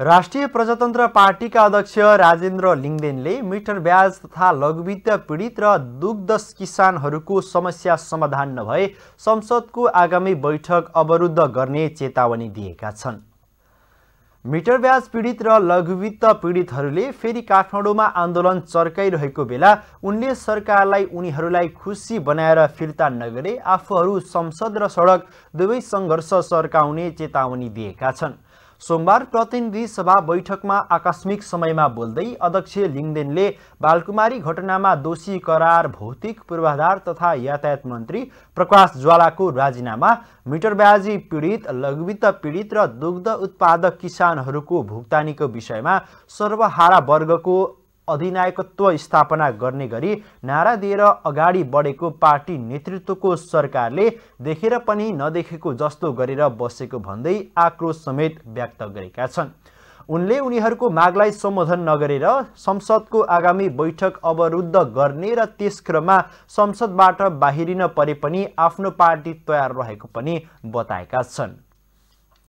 राष्ट्रिय प्रजातन्त्र पार्टीका अध्यक्ष राजेन्द्र लिङ्गदेनले मिटर ब्याज तथा लघुवित्त पीडित र दुग्ध किसानहरूको समस्या समाधान नभए संसदको आगामी बैठक अवरुद्ध गर्ने चेतावनी दिएका छन् मिटर ब्याज पीडित र लघुवित्त पीडितहरूले फेरि काठमाडौँमा आन्दोलन चर्काइरहेको बेला उनले सरकारलाई उनीहरूलाई खुसी बनाएर फिर्ता नगरे आफूहरू संसद र सडक दुवै सङ्घर्ष सर्काउने चेतावनी दिएका छन् सोमबार प्रतिनिधि सभा बैठकमा आकस्मिक समयमा बोल्दै अध्यक्ष लिङदेनले बालकुमारी घटनामा दोषी करार भौतिक पूर्वाधार तथा यातायात मन्त्री प्रकाश ज्वालाको राजीनामा मिटरब्याजी पीडित लघुवित्त पीडित र दुग्ध उत्पादक किसानहरूको भुक्तानीको विषयमा सर्वहारा वर्गको अधिनायकत्व स्थापना गर्ने गरी नारा दिएर अगाडि बढेको पार्टी नेतृत्वको सरकारले देखेर पनि नदेखेको जस्तो गरेर बसेको भन्दै आक्रोश समेत व्यक्त गरेका छन् उनले उनीहरूको मागलाई सम्बोधन नगरेर संसदको आगामी बैठक अवरुद्ध गर्ने र त्यस क्रममा संसदबाट बाहिरिन परे पनि आफ्नो पार्टी तयार रहेको पनि बताएका छन्